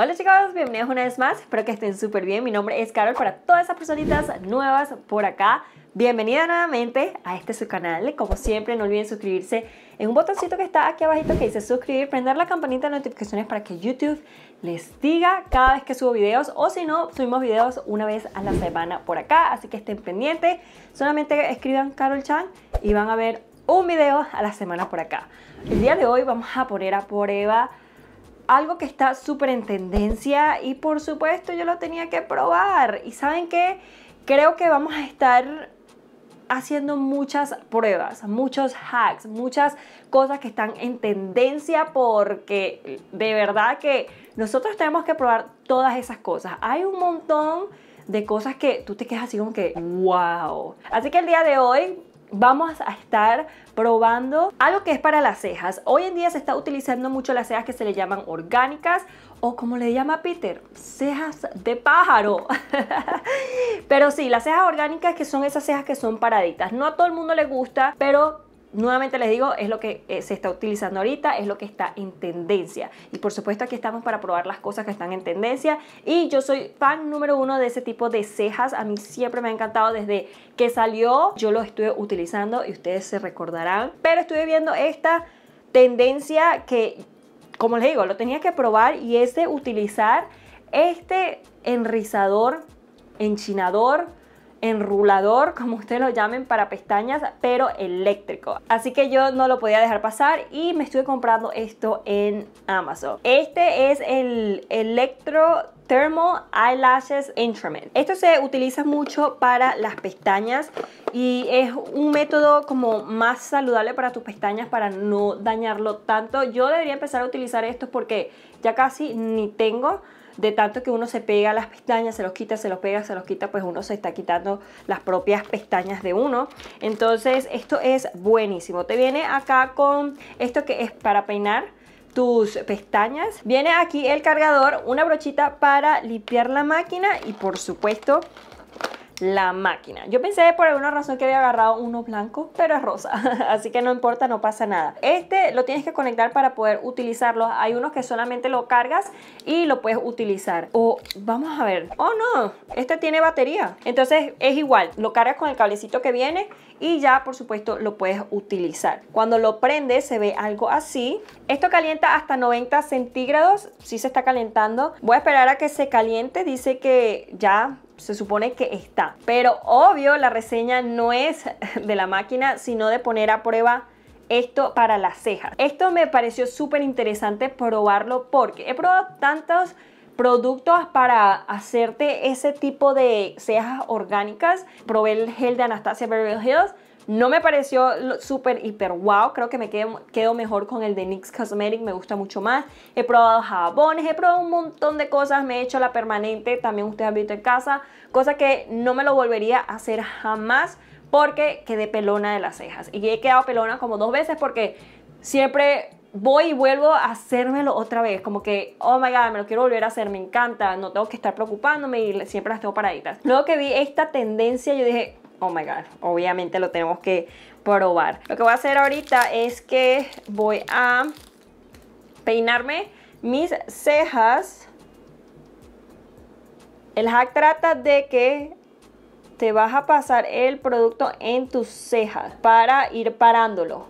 Hola chicos, bienvenidos una vez más, espero que estén súper bien, mi nombre es Carol, para todas esas personitas nuevas por acá, bienvenida nuevamente a este su canal, como siempre no olviden suscribirse en un botoncito que está aquí abajito que dice suscribir, prender la campanita de notificaciones para que YouTube les diga cada vez que subo videos o si no, subimos videos una vez a la semana por acá, así que estén pendientes, solamente escriban Carol Chan y van a ver un video a la semana por acá. El día de hoy vamos a poner a prueba algo que está súper en tendencia y por supuesto yo lo tenía que probar. Y saben que creo que vamos a estar haciendo muchas pruebas, muchos hacks, muchas cosas que están en tendencia porque de verdad que nosotros tenemos que probar todas esas cosas. Hay un montón de cosas que tú te quedas así como que wow. Así que el día de hoy vamos a estar probando algo que es para las cejas. Hoy en día se está utilizando mucho las cejas que se le llaman orgánicas o como le llama Peter, cejas de pájaro. pero sí, las cejas orgánicas que son esas cejas que son paraditas. No a todo el mundo le gusta, pero nuevamente les digo, es lo que eh, se está utilizando ahorita, es lo que está en tendencia. Y por supuesto aquí estamos para probar las cosas que están en tendencia. Y yo soy fan número uno de ese tipo de cejas. A mí siempre me ha encantado desde que salió. Yo lo estuve utilizando y ustedes se recordarán. Pero estuve viendo esta tendencia que, como les digo, lo tenía que probar y es de utilizar este enrizador, enchinador, enrulador, como ustedes lo llamen, para pestañas, pero eléctrico. Así que yo no lo podía dejar pasar y me estuve comprando esto en Amazon. Este es el Electro Thermal Eyelashes Instrument. Esto se utiliza mucho para las pestañas y es un método como más saludable para tus pestañas para no dañarlo tanto. Yo debería empezar a utilizar esto porque ya casi ni tengo de tanto que uno se pega las pestañas, se los quita, se los pega, se los quita, pues uno se está quitando las propias pestañas de uno. Entonces esto es buenísimo. Te viene acá con esto que es para peinar tus pestañas. Viene aquí el cargador, una brochita para limpiar la máquina y por supuesto la máquina. Yo pensé por alguna razón que había agarrado uno blanco, pero es rosa, así que no importa, no pasa nada. Este lo tienes que conectar para poder utilizarlo. Hay unos que solamente lo cargas y lo puedes utilizar. O vamos a ver. Oh no, este tiene batería. Entonces es igual, lo cargas con el cablecito que viene y ya por supuesto lo puedes utilizar. Cuando lo prendes se ve algo así. Esto calienta hasta 90 centígrados, si sí se está calentando. Voy a esperar a que se caliente, dice que ya se supone que está. Pero obvio, la reseña no es de la máquina, sino de poner a prueba esto para las cejas. Esto me pareció súper interesante probarlo porque he probado tantos productos para hacerte ese tipo de cejas orgánicas. Probé el gel de Anastasia Beverly Hills no me pareció súper hiper wow, creo que me quedo, mejor con el de NYX Cosmetic, me gusta mucho más. He probado jabones, he probado un montón de cosas, me he hecho la permanente, también ustedes han visto en casa, cosa que no me lo volvería a hacer jamás porque quedé pelona de las cejas. Y he quedado pelona como dos veces porque siempre voy y vuelvo a hacérmelo otra vez. Como que, oh my god, me lo quiero volver a hacer, me encanta, no tengo que estar preocupándome y siempre las tengo paraditas. Luego que vi esta tendencia, yo dije, oh my god, obviamente lo tenemos que probar. Lo que voy a hacer ahorita es que voy a peinarme mis cejas. El hack trata de que te vas a pasar el producto en tus cejas para ir parándolo.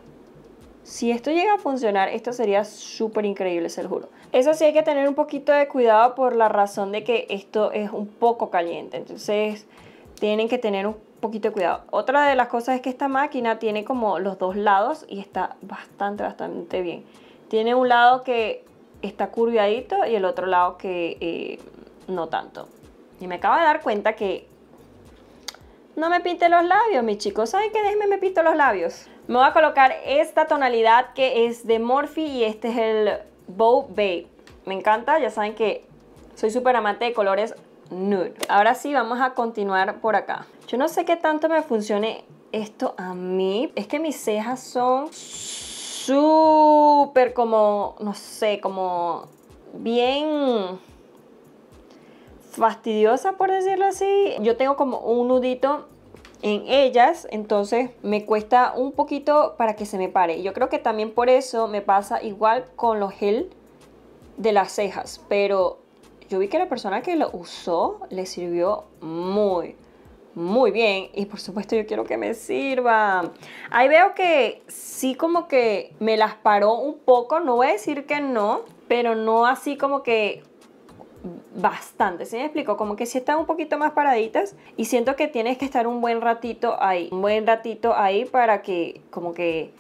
Si esto llega a funcionar, esto sería súper increíble, se lo juro. Eso sí hay que tener un poquito de cuidado por la razón de que esto es un poco caliente. Entonces tienen que tener un poquito cuidado. Otra de las cosas es que esta máquina tiene como los dos lados y está bastante, bastante bien. Tiene un lado que está curviadito y el otro lado que eh, no tanto. Y me acabo de dar cuenta que no me pinte los labios, mis chicos. ¿Saben qué? Déjenme me pinto los labios. Me voy a colocar esta tonalidad que es de Morphe y este es el Bow Babe. Me encanta, ya saben que soy súper amante de colores Ahora sí, vamos a continuar por acá. Yo no sé qué tanto me funcione esto a mí. Es que mis cejas son súper como, no sé, como bien fastidiosa por decirlo así. Yo tengo como un nudito en ellas, entonces me cuesta un poquito para que se me pare. Yo creo que también por eso me pasa igual con los gel de las cejas, pero yo vi que la persona que lo usó le sirvió muy, muy bien y por supuesto yo quiero que me sirva. Ahí veo que sí como que me las paró un poco, no voy a decir que no, pero no así como que bastante, ¿sí me explico? Como que sí están un poquito más paraditas y siento que tienes que estar un buen ratito ahí, un buen ratito ahí para que como que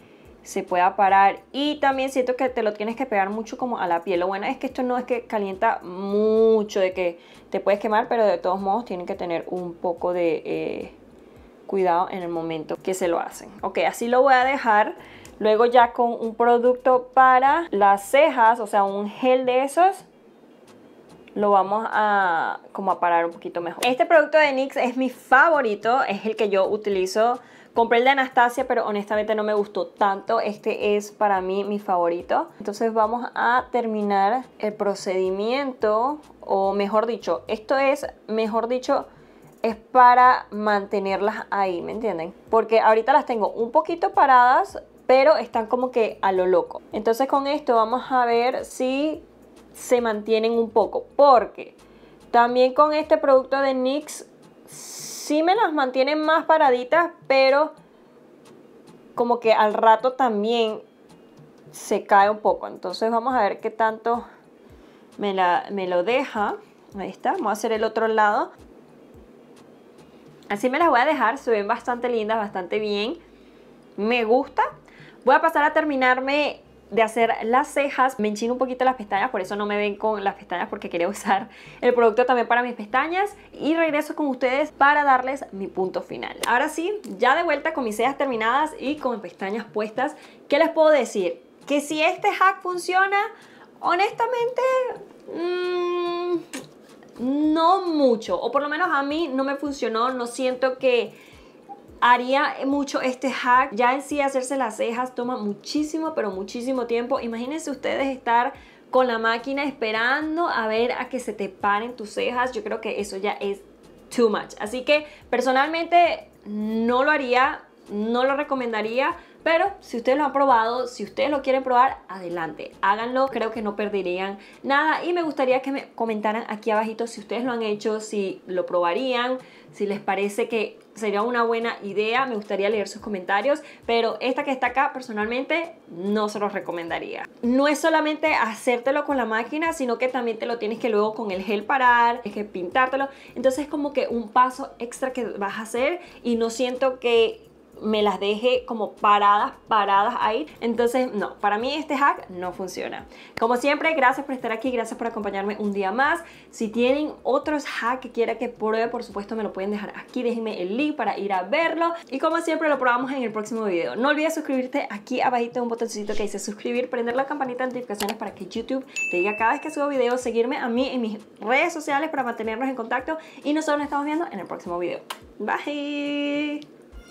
se pueda parar y también siento que te lo tienes que pegar mucho como a la piel. Lo bueno es que esto no es que calienta mucho, de que te puedes quemar, pero de todos modos tienen que tener un poco de eh, cuidado en el momento que se lo hacen. Ok, así lo voy a dejar. Luego ya con un producto para las cejas, o sea, un gel de esos, lo vamos a como a parar un poquito mejor. Este producto de NYX es mi favorito, es el que yo utilizo. Compré el de Anastasia, pero honestamente no me gustó tanto. Este es para mí mi favorito. Entonces vamos a terminar el procedimiento, o mejor dicho, esto es, mejor dicho, es para mantenerlas ahí, ¿me entienden? Porque ahorita las tengo un poquito paradas, pero están como que a lo loco. Entonces con esto vamos a ver si se mantienen un poco. Porque también con este producto de NYX sí me las mantienen más paraditas, pero como que al rato también se cae un poco. Entonces vamos a ver qué tanto me, la, me lo deja. Ahí está, vamos a hacer el otro lado. Así me las voy a dejar, se ven bastante lindas, bastante bien. Me gusta. Voy a pasar a terminarme de hacer las cejas, me enchino un poquito las pestañas, por eso no me ven con las pestañas porque quería usar el producto también para mis pestañas y regreso con ustedes para darles mi punto final. Ahora sí, ya de vuelta con mis cejas terminadas y con pestañas puestas, ¿qué les puedo decir? Que si este hack funciona, honestamente... Mmm, no mucho, o por lo menos a mí no me funcionó, no siento que haría mucho este hack. Ya en sí hacerse las cejas toma muchísimo, pero muchísimo tiempo. Imagínense ustedes estar con la máquina esperando a ver a que se te paren tus cejas. Yo creo que eso ya es too much. Así que personalmente no lo haría, no lo recomendaría. Pero si ustedes lo han probado, si ustedes lo quieren probar, adelante, háganlo. Creo que no perderían nada. Y me gustaría que me comentaran aquí abajito si ustedes lo han hecho, si lo probarían, si les parece que sería una buena idea. Me gustaría leer sus comentarios, pero esta que está acá personalmente no se los recomendaría. No es solamente hacértelo con la máquina, sino que también te lo tienes que luego con el gel parar, es que pintártelo. Entonces es como que un paso extra que vas a hacer y no siento que me las deje como paradas, paradas ahí. Entonces, no, para mí este hack no funciona. Como siempre, gracias por estar aquí, gracias por acompañarme un día más. Si tienen otros hacks que quiera que pruebe, por supuesto me lo pueden dejar aquí, déjenme el link para ir a verlo. Y como siempre, lo probamos en el próximo video. No olvides suscribirte aquí abajito un botoncito que dice suscribir, prender la campanita de notificaciones para que YouTube te diga cada vez que subo videos, seguirme a mí en mis redes sociales para mantenernos en contacto y nosotros nos estamos viendo en el próximo video. Bye!